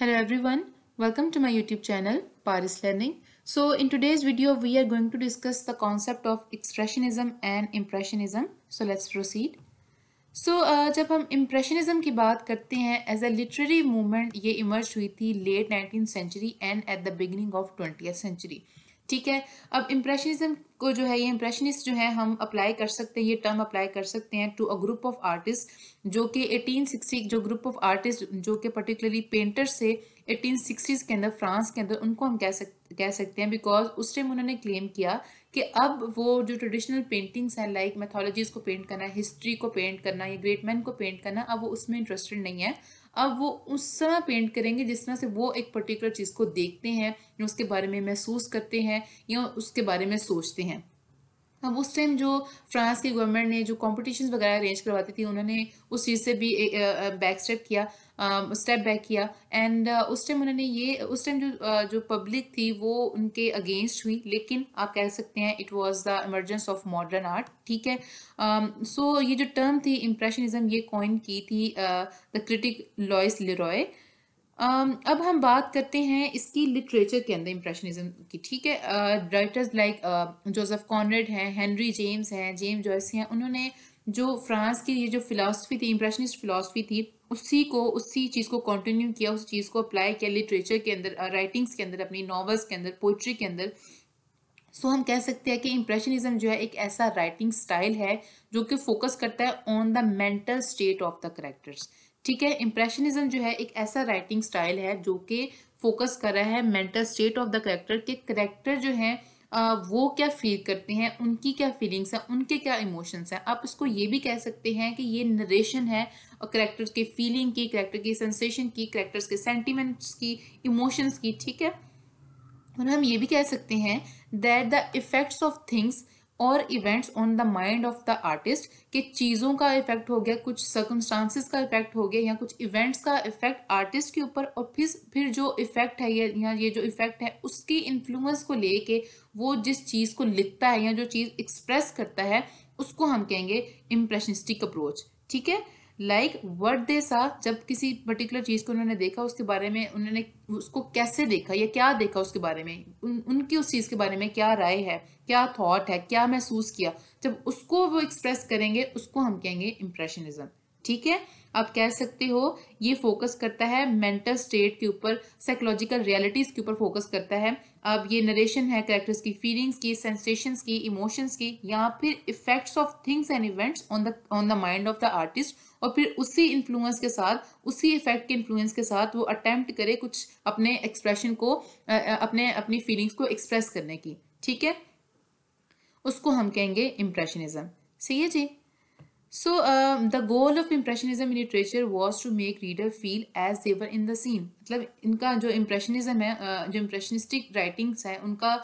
Hello everyone, welcome to my YouTube channel Paris Learning. So in today's video we are going to discuss the concept of expressionism and impressionism. So let's proceed. So so, uh, जब हम impressionism की बात करते हैं as a literary movement ये emerge हुई थी late nineteen century and at the beginning of twenty century ठीक है अब इम्प्रेशनिज्म को जो है ये इम्प्रेशनिस्ट जो है हम अप्लाई कर सकते हैं ये टर्म अप्लाई कर सकते हैं to a group of artist जो कि 1860 जो ग्रुप ऑफ आर्टिस्ट जो कि पर्टिकुलरली पेंटर्स से 1860s के अंदर फ्रांस के अंदर उनको हम कह सक कह सकते हैं बिकॉज उस टाइम उन्होंने क्लेम किया कि अब वो जो ट्रेडिशनल पेंटिंग्स हैं लाइक मैथोलॉजीज़ को पेंट करना हिस्ट्री को पेंट करना या ग्रेट मैन को पेंट करना अब वो उसमें इंटरेस्टेड नहीं है अब वो उस तरह पेंट करेंगे जिस तरह से वो एक पर्टिकुलर चीज़ को देखते हैं या उसके बारे में महसूस करते हैं या उसके बारे में सोचते हैं अब उस टाइम जो फ्रांस की गवर्नमेंट ने जो कॉम्पिटिशन वगैरह अरेंज करवाती थी उन्होंने उस चीज़ से भी बैक स्टेप किया स्टेप बैक किया एंड उस टाइम उन्होंने ये उस टाइम जो जो पब्लिक थी वो उनके अगेंस्ट हुई लेकिन आप कह सकते हैं it was the emergence of modern art ठीक है सो ये जो टर्म थी इम्प्रेशनिज्म ये कॉइन की थी the critic Louis Leroy Um, अब हम बात करते हैं इसकी लिटरेचर के अंदर इम्प्रेशनिज्म की ठीक है राइटर्स लाइक जोसेफ कॉनरेड हैं हेनरी जेम्स हैं जेम्स जॉयस हैं उन्होंने जो फ्रांस की ये जो फिलासफी थी इम्प्रेशनिस्ट फिलासफी थी उसी को उसी चीज़ को कंटिन्यू किया उस चीज़ को अप्लाई किया लिटरेचर के अंदर राइटिंग्स uh, के अंदर अपनी नॉवल्स के अंदर पोइट्री के अंदर सो so, हम कह सकते हैं कि इम्प्रेशनिज्म जो है एक ऐसा राइटिंग स्टाइल है जो कि फोकस करता है on the mental state of the characters ठीक है इंप्रेशनिज्म जो है एक ऐसा राइटिंग स्टाइल है जो कि फोकस कर रहा है mental state of the character के करेक्टर जो है वो क्या फील करते हैं उनकी क्या फीलिंग्स हैं उनके क्या इमोशंस हैं आप इसको ये भी कह सकते हैं कि ये नरेशन है करेक्टर्स के फीलिंग की करेक्टर की सेंसेशन की करेक्टर्स के सेंटिमेंट्स की इमोशंस की ठीक है और हम ये भी कह सकते हैं that the effects of things और events on the mind of the artist कि चीज़ों का इफेक्ट हो गया कुछ सर्कमस्टांसिस का इफेक्ट हो गया या कुछ इवेंट्स का इफेक्ट आर्टिस्ट के ऊपर और फिर फिर जो इफेक्ट है या ये जो इफेक्ट है उसकी इन्फ्लुएंस को लेके वो जिस चीज़ को लिखता है या जो चीज़ एक्सप्रेस करता है उसको हम कहेंगे इम्प्रेशनिस्टिक अप्रोच ठीक है लाइक वट दे सा जब किसी पर्टिकुलर चीज़ को उन्होंने देखा उसके बारे में उन्होंने उसको कैसे देखा या क्या देखा उसके बारे में उन, उनकी उस चीज़ के बारे में क्या राय है क्या थॉट है क्या महसूस किया जब उसको वो एक्सप्रेस करेंगे उसको हम कहेंगे इम्प्रेशनिज्म ठीक है आप कह सकते हो ये फोकस करता है मेंटल स्टेट के ऊपर साइकोलॉजिकल रियलिटीज के ऊपर फोकस करता है अब ये नरेशन है करेक्टर्स की फीलिंग्स की सेंसेशंस की इमोशंस की या फिर effects of things and events on the on the mind of the artist और फिर उसी इन्फ्लुएंस के साथ उसी इफेक्ट के इन्फ्लुएंस के साथ वो अटैम्प्ट करे कुछ अपने एक्सप्रेशन को अपने अपनी फीलिंग्स को एक्सप्रेस करने की ठीक है उसको हम कहेंगे इम्प्रेशनिज्म सही है जी so the goal of impressionism in literature was to make reader feel as they were in the scene मतलब इनका जो इम्प्रेशनिज्म है जो इम्प्रेशनिस्टिक राइटिंग्स हैं उनका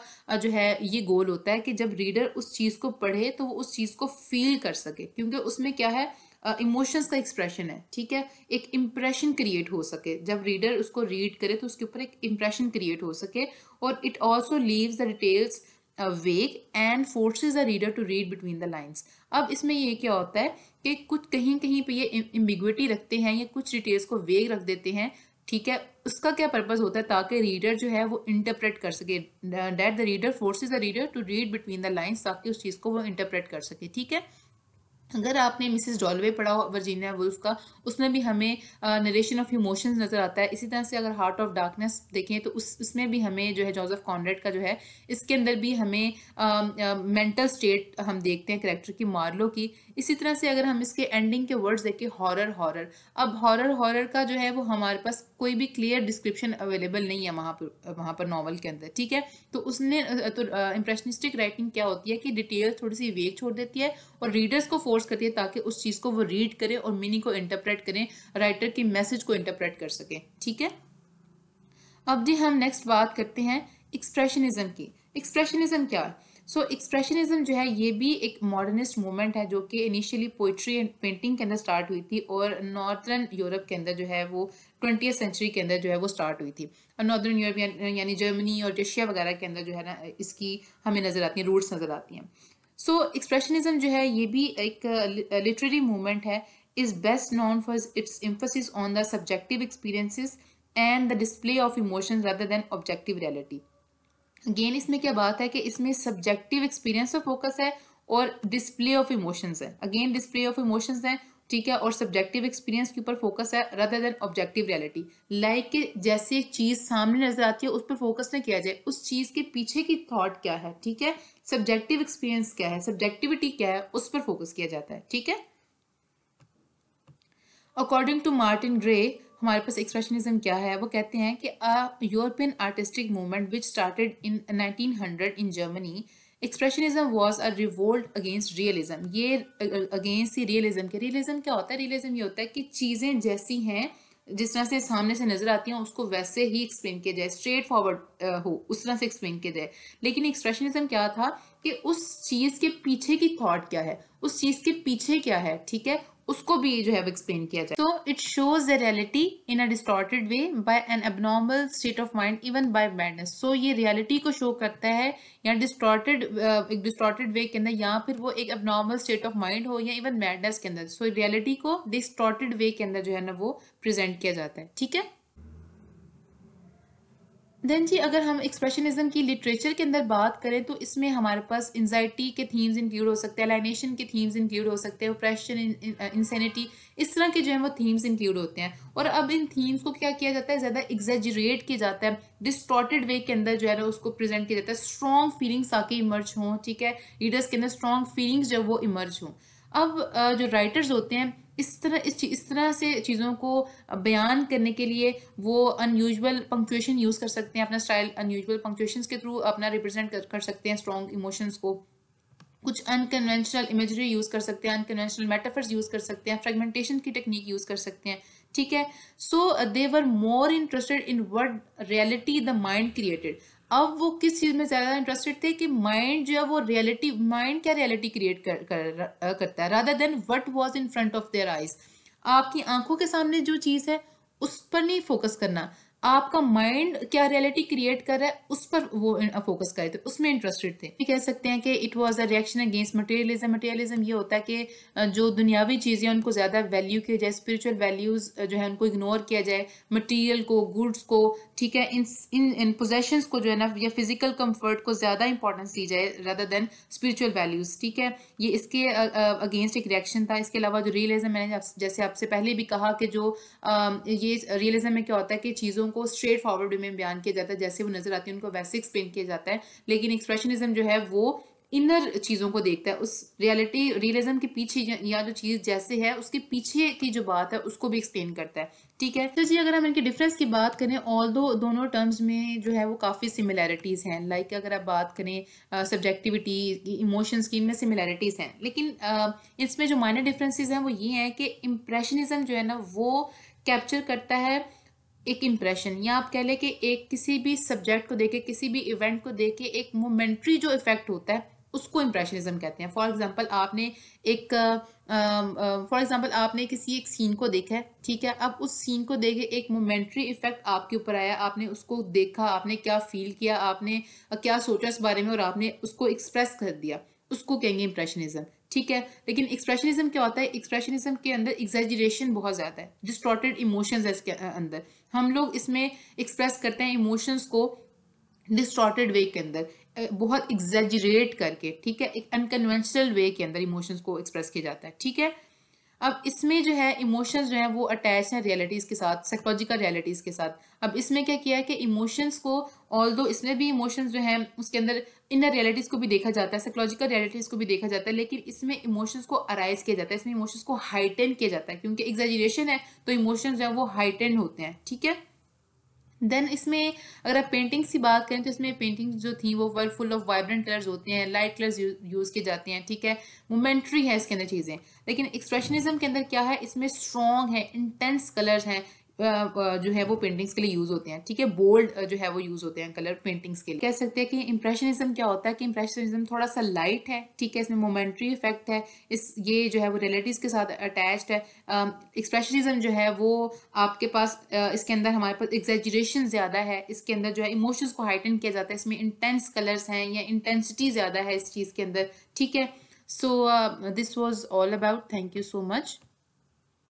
जो है ये गोल होता है कि जब रीडर उस चीज़ को पढ़े तो वो उस चीज़ को फील कर सके क्योंकि उसमें क्या है इमोशंस uh, का एक्सप्रेशन है ठीक है एक इम्प्रेशन क्रिएट हो सके जब रीडर उसको रीड करे तो उसके ऊपर एक इम्प्रेशन क्रिएट हो सके और it also leaves the details vague and forces the reader to read between the lines अब इसमें ये क्या होता है कि कुछ कहीं कहीं पे ये इम्बिग्विटी रखते हैं या कुछ डिटेल्स को वेग रख देते हैं ठीक है उसका क्या पर्पज होता है ताकि रीडर जो है वो इंटरप्रेट कर सके that the reader forces the reader to read between the lines ताकि उस चीज़ को वो इंटरप्रेट कर सके ठीक है अगर आपने मिसेस डॉलवे पढ़ा हो वर्जीनिया वुल्फ का उसमें भी हमें नरेशन ऑफ इमोशंस नज़र आता है इसी तरह से अगर हार्ट ऑफ डार्कनेस देखें तो उस उसमें भी हमें जो है जोसेफ कॉन्रेड का जो है इसके अंदर भी हमें मेंटल स्टेट हम देखते हैं करेक्टर की मार्लो की इसी तरह से अगर हम इसके एंडिंग के वर्ड्स देखें हॉरर हॉरर अब हॉरर हॉरर का जो है वो हमारे पास कोई भी क्लियर डिस्क्रिप्शन अवेलेबल नहीं है वहाँ पर वहाँ पर नॉवल के अंदर ठीक है तो उसने तो इम्प्रेशनिस्टिक राइटिंग क्या होती है कि डिटेल थोड़ी सी वेग छोड़ देती है और रीडर्स को फोर्स फोर्स करती है ताकि उस चीज़ को वो रीड करें और मीनिंग को इंटरप्रेट करें राइटर की मैसेज को इंटरप्रेट कर सकें ठीक है अब जी हम नेक्स्ट बात करते हैं एक्सप्रेशनिज्म की एक्सप्रेशनिज्म क्या है सो so, एक्सप्रेशनिज्म जो है ये भी एक मॉडर्निस्ट मूवमेंट है जो कि इनिशियली पोइट्री एंड पेंटिंग के अंदर स्टार्ट हुई थी और नॉर्थर्न यूरोप के अंदर जो है वो ट्वेंटी सेंचुरी के अंदर जो है वो स्टार्ट हुई थी और नॉर्दर्न यूरोप यानी जर्मनी और रशिया वगैरह के अंदर जो है ना इसकी हमें नज़र आती है रूट्स नज़र आती हैं सो so, एक्सप्रेशनिज्म जो है ये भी एक लिटरेरी uh, मूवमेंट uh, है is best known for its emphasis on the subjective experiences and the display of emotion rather than objective reality again इसमें क्या बात है कि इसमें सब्जेक्टिव एक्सपीरियंस पर फोकस है और डिस्प्ले ऑफ इमोशंस है अगेन डिस्प्ले ऑफ इमोशंस है ठीक है और सब्जेक्टिव एक्सपीरियंस के ऊपर फोकस है rather than objective reality like के जैसे चीज़ सामने नजर आती है उस पर फोकस ना किया जाए उस चीज़ के पीछे की थॉट क्या है ठीक है सब्जेक्टिव एक्सपीरियंस क्या है सब्जेक्टिविटी क्या है उस पर फोकस किया जाता है ठीक है अकॉर्डिंग टू मार्टिन ग्रे हमारे पास एक्सप्रेशनिज्म क्या है वो कहते हैं कि a European artistic movement which started in 1900 in Germany expressionism was a revolt against realism ये अगेंस्ट ही रियलिज्म के रियलिज्म क्या होता है रियलिज्म ये होता है कि चीज़ें जैसी हैं जिस तरह से सामने से नजर आती हैं उसको वैसे ही एक्सप्लेन किया जाए स्ट्रेट फॉरवर्ड हो उस तरह से एक्सप्लेन किया जाए लेकिन एक्सप्रेशनिज्म क्या था कि उस चीज़ के पीछे की थॉट क्या है उस चीज़ के पीछे क्या है ठीक है उसको भी जो है वो एक्सप्लेन किया जाए तो it shows the reality in a distorted way by an abnormal state of mind even by madness so ये रियलिटी को शो करता है या डिस्टॉर्टेड uh, एक डिस्टॉर्टेड वे के अंदर या फिर वो एक एबनॉर्मल स्टेट ऑफ माइंड हो या इवन मैडनेस के अंदर सो रियलिटी को डिस्टॉर्टेड वे के अंदर जो है ना वो प्रेजेंट किया जाता है ठीक है देन जी अगर हम एक्सप्रेशनिज्म की लिटरेचर के अंदर बात करें तो इसमें हमारे पास एनजाइटी के थीम्स इंक्लूड हो सकते हैं अलाइनेशन के थीम्स इंक्लूड हो सकते हैं ओप्रेशन इंसेनिटी uh, इस तरह के जो है वो थीम्स इंक्लूड होते हैं और अब इन थीम्स को क्या किया जाता है ज़्यादा एग्जेजरेट किया जाता है डिस्टॉटेड वे के अंदर जो है ना उसको प्रेजेंट किया जाता है स्ट्रॉन्ग फीलिंग्स आके इमर्ज हों ठीक है रीडर्स के अंदर स्ट्रॉन्ग फीलिंग्स जो वो इमर्ज हों अब uh, जो राइटर्स होते हैं इस तरह इस इस तरह से चीज़ों को बयान करने के लिए वो अनयूजल पंक्चुएशन यूज़ कर सकते हैं अपना स्टाइल अनयूजल पंक्चुएशन के थ्रू अपना रिप्रेजेंट कर, कर सकते हैं स्ट्रॉन्ग इमोशंस को कुछ अनकन्वेंशनल इमेजरी यूज़ कर सकते हैं अनकन्वेंशनल मेटाफर्स यूज़ कर सकते हैं फ्रेगमेंटेशन की टेक्निक यूज़ कर सकते हैं ठीक है so they were more interested in word reality the mind created अब वो किस चीज़ में ज़्यादा इंटरेस्टेड थे कि माइंड जो है वो रियलिटी माइंड क्या रियलिटी क्रिएट कर, कर, करता है rather than what was in front of their eyes आपकी आंखों के सामने जो चीज़ है उस पर नहीं फोकस करना आपका माइंड क्या रियलिटी क्रिएट कर रहा है उस पर वो फोकस करे थे उसमें इंटरेस्टेड थे कह सकते हैं कि it was a reaction against materialism materialism ये होता है कि जो दुनियावी चीज़ें उनको ज़्यादा वैल्यू किया जाए स्पिरिचुअल वैल्यूज़ जो है उनको इग्नोर किया जाए मटेरियल को गुड्स को ठीक है इन इन पोजेशन को जो है ना या फिजिकल कम्फर्ट को ज़्यादा इंपॉर्टेंस दी जाए रदर देन स्पिरिचुअल वैल्यूज़ ठीक है ये इसके अगेंस्ट एक रिएक्शन था इसके अलावा जो रियलिज्म मैंने जैसे आपसे पहले भी कहा कि जो ये रियलिज्म में क्या होता है कि चीज़ों चीज़ों को स्ट्रेट फॉरवर्ड में बयान किया जाता है जैसे वो नजर आती है उनको वैसे एक्सप्लेन किया जाता है लेकिन एक्सप्रेशनिज्म जो है वो इनर चीज़ों को देखता है उस रियलिटी रियलिज्म के पीछे या जो चीज़ जैसे है उसके पीछे की जो बात है उसको भी एक्सप्लेन करता है ठीक है तो जी अगर हम इनके डिफरेंस की बात करें ऑल दो दोनों टर्म्स में जो है वो काफ़ी सिमिलैरिटीज़ हैं लाइक अगर आप बात करें सब्जेक्टिविटी इमोशंस की इनमें सिमिलैरिटीज़ हैं लेकिन uh, इसमें जो माइनर डिफरेंसेस हैं वो ये हैं कि इम्प्रेशनिज्म जो है ना वो कैप्चर करता है एक इम्प्रेशन या आप कह लें कि एक किसी भी सब्जेक्ट को देखे किसी भी इवेंट को देखे एक मोमेंट्री जो इफेक्ट होता है उसको इम्प्रेशनिज्म कहते हैं फॉर एग्जांपल आपने एक फॉर एग्जांपल आपने किसी एक सीन को देखा है ठीक है अब उस सीन को देखे एक मोमेंट्री इफेक्ट आपके ऊपर आया आपने उसको देखा आपने क्या फील किया आपने क्या सोचा इस बारे में और आपने उसको एक्सप्रेस कर दिया उसको कहेंगे इम्प्रेशनिज्म ठीक है लेकिन एक्सप्रेशनिज्म क्या होता है एक्सप्रेशनिज्म के अंदर एग्जेजरेशन बहुत ज़्यादा है डिस्ट्रॉटेड इमोशंस है इसके अंदर हम लोग इसमें एक्सप्रेस करते हैं इमोशंस को डिस्ट्रॉटेड वे के अंदर बहुत एग्जेजरेट करके ठीक है एक अनकन्वेंशनल वे के अंदर इमोशंस को एक्सप्रेस किया जाता है ठीक है अब इसमें जो है इमोशंस जो है वो अटैच हैं रियलिटीज़ के साथ साइकोलॉजिकल रियलिटीज़ के साथ अब इसमें क्या किया है कि इमोशंस को ऑल दो इसमें भी इमोशंस जो है उसके अंदर इनर रियलिटीज़ को भी देखा जाता है साइकोलॉजिकल रियलिटीज़ को भी देखा जाता है लेकिन इसमें इमोशंस को अराइज किया जाता है इसमें इमोशंस को हाइटेन किया जाता है क्योंकि एग्जेजरेशन है तो इमोशंस जो है वो हाइटेन होते हैं ठीक है देन इसमें अगर आप पेंटिंग्स की बात करें तो इसमें पेंटिंग्स जो थी वो world full of vibrant colours होते हैं लाइट कलर्स यूज़ किए जाते हैं ठीक है मोमेंट्री है इसके अंदर चीज़ें लेकिन एक्सप्रेशनिज्म के अंदर क्या है इसमें स्ट्रॉन्ग है इंटेंस कलर्स हैं जो है वो पेंटिंग्स के लिए यूज़ होते हैं ठीक है बोल्ड जो है वो यूज़ होते हैं कलर पेंटिंग्स के लिए कह सकते हैं कि इंप्रेशनिज्म क्या होता है कि इंप्रेशनिज्म थोड़ा सा लाइट है ठीक है इसमें मोमेंट्री इफेक्ट है इस ये जो है वो रियलिटीज़ के साथ अटैच्ड है एक्सप्रेशनिज्म जो है वो आपके पास इसके अंदर हमारे पास एग्जेजरेशन ज़्यादा है इसके अंदर जो है इमोशंस को हाइटन किया जाता है इसमें इंटेंस कलर्स हैं या इंटेंसिटी ज़्यादा है इस चीज़ के अंदर ठीक है so this was all about thank you so much